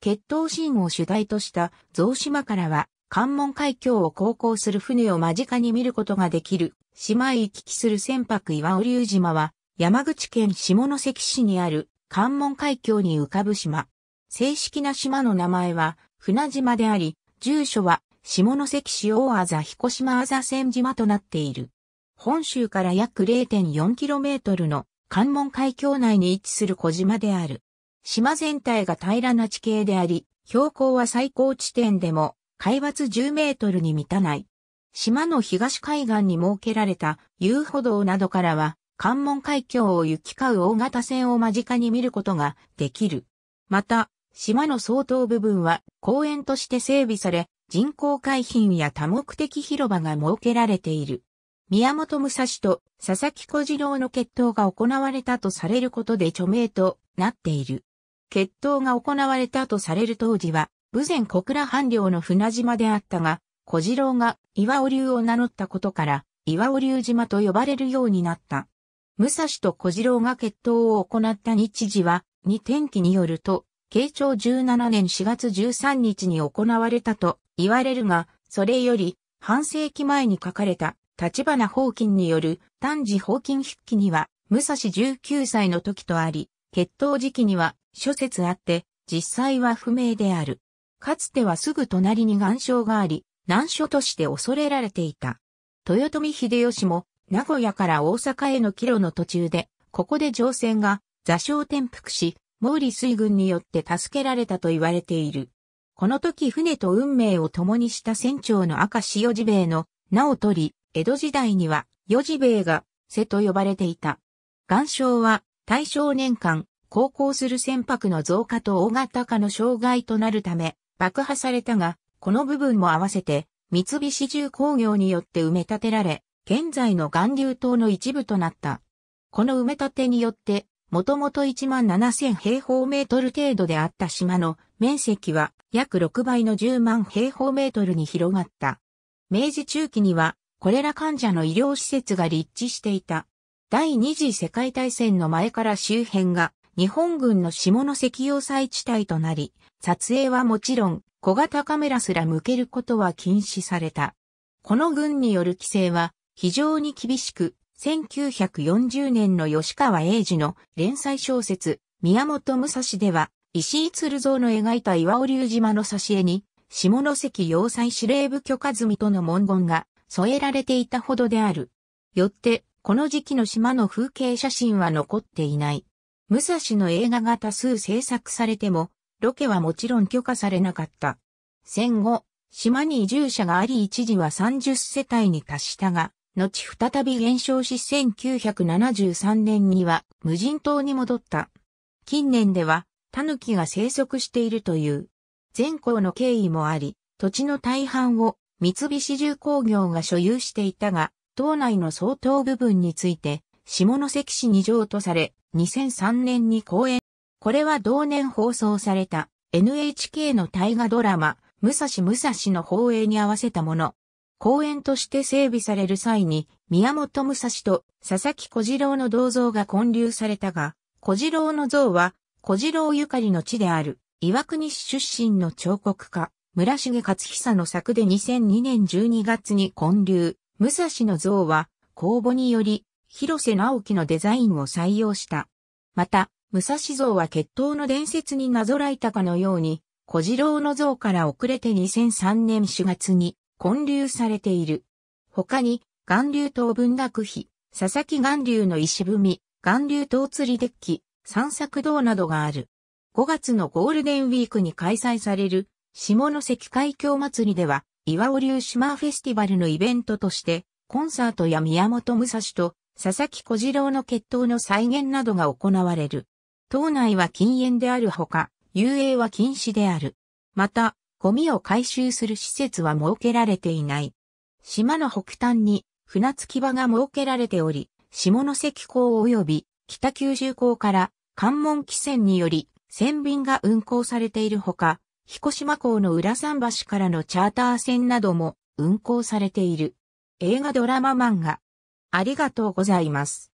決闘シーンを主題とした増島からは関門海峡を航行する船を間近に見ることができる島へ行き来する船舶岩尾竜島は山口県下関市にある関門海峡に浮かぶ島。正式な島の名前は船島であり、住所は下関市大あざ彦島あざ千島となっている。本州から約 0.4km の関門海峡内に位置する小島である。島全体が平らな地形であり、標高は最高地点でも、海抜10メートルに満たない。島の東海岸に設けられた遊歩道などからは、関門海峡を行き交う大型船を間近に見ることができる。また、島の相当部分は公園として整備され、人工海浜や多目的広場が設けられている。宮本武蔵と佐々木小次郎の決闘が行われたとされることで著名となっている。決闘が行われたとされる当時は、武前小倉藩領の船島であったが、小次郎が岩尾流を名乗ったことから、岩尾流島と呼ばれるようになった。武蔵と小次郎が決闘を行った日時は、二天気によると、慶長17年4月13日に行われたと言われるが、それより半世紀前に書かれた立花宝金による丹治宝金筆記には、武蔵19歳の時とあり、決闘時期には諸説あって、実際は不明である。かつてはすぐ隣に岩礁があり、難所として恐れられていた。豊臣秀吉も、名古屋から大阪への帰路の途中で、ここで乗船が座礁転覆し、毛利水軍によって助けられたと言われている。この時船と運命を共にした船長の赤潮地兵衛の名を取り、江戸時代には、余地兵衛が、瀬と呼ばれていた。岩礁は、大正年間、航行する船舶の増加と大型化の障害となるため、爆破されたが、この部分も合わせて、三菱重工業によって埋め立てられ、現在の岩流島の一部となった。この埋め立てによって、もともと1万7000平方メートル程度であった島の面積は約6倍の10万平方メートルに広がった。明治中期には、これら患者の医療施設が立地していた。第二次世界大戦の前から周辺が日本軍の下関要塞地帯となり、撮影はもちろん小型カメラすら向けることは禁止された。この軍による規制は非常に厳しく、1940年の吉川英治の連載小説、宮本武蔵では、石井鶴蔵の描いた岩尾龍島の挿絵に、下関要塞司令部許可済みとの文言が添えられていたほどである。よって、この時期の島の風景写真は残っていない。武蔵の映画が多数制作されても、ロケはもちろん許可されなかった。戦後、島に移住者があり一時は30世帯に達したが、後再び減少し1973年には無人島に戻った。近年では、タヌキが生息しているという、全校の経緯もあり、土地の大半を三菱重工業が所有していたが、島内の相当部分について、下関市に譲渡され、2003年に公演。これは同年放送された NHK の大河ドラマ、武蔵武蔵の放映に合わせたもの。公演として整備される際に、宮本武蔵と佐々木小次郎の銅像が建立されたが、小次郎の像は、小次郎ゆかりの地である、岩国市出身の彫刻家、村重勝久の作で2002年12月に建立、武蔵の像は、公募により、広瀬直樹のデザインを採用した。また、武蔵像は決闘の伝説になぞらえたかのように、小次郎の像から遅れて2003年4月に建立されている。他に、岩流島文楽碑、佐々木岩流の石踏み、岩流島釣りデッキ、散策道などがある。5月のゴールデンウィークに開催される、下関海峡祭りでは、岩尾流島フェスティバルのイベントとして、コンサートや宮本武蔵と佐々木小次郎の決闘の再現などが行われる。島内は禁煙であるほか、遊泳は禁止である。また、ゴミを回収する施設は設けられていない。島の北端に船着き場が設けられており、下関港及び北九州港から関門汽船により船便が運航されているほか、彦島港の浦桟橋からのチャーター船なども運航されている。映画ドラマ漫画、ありがとうございます。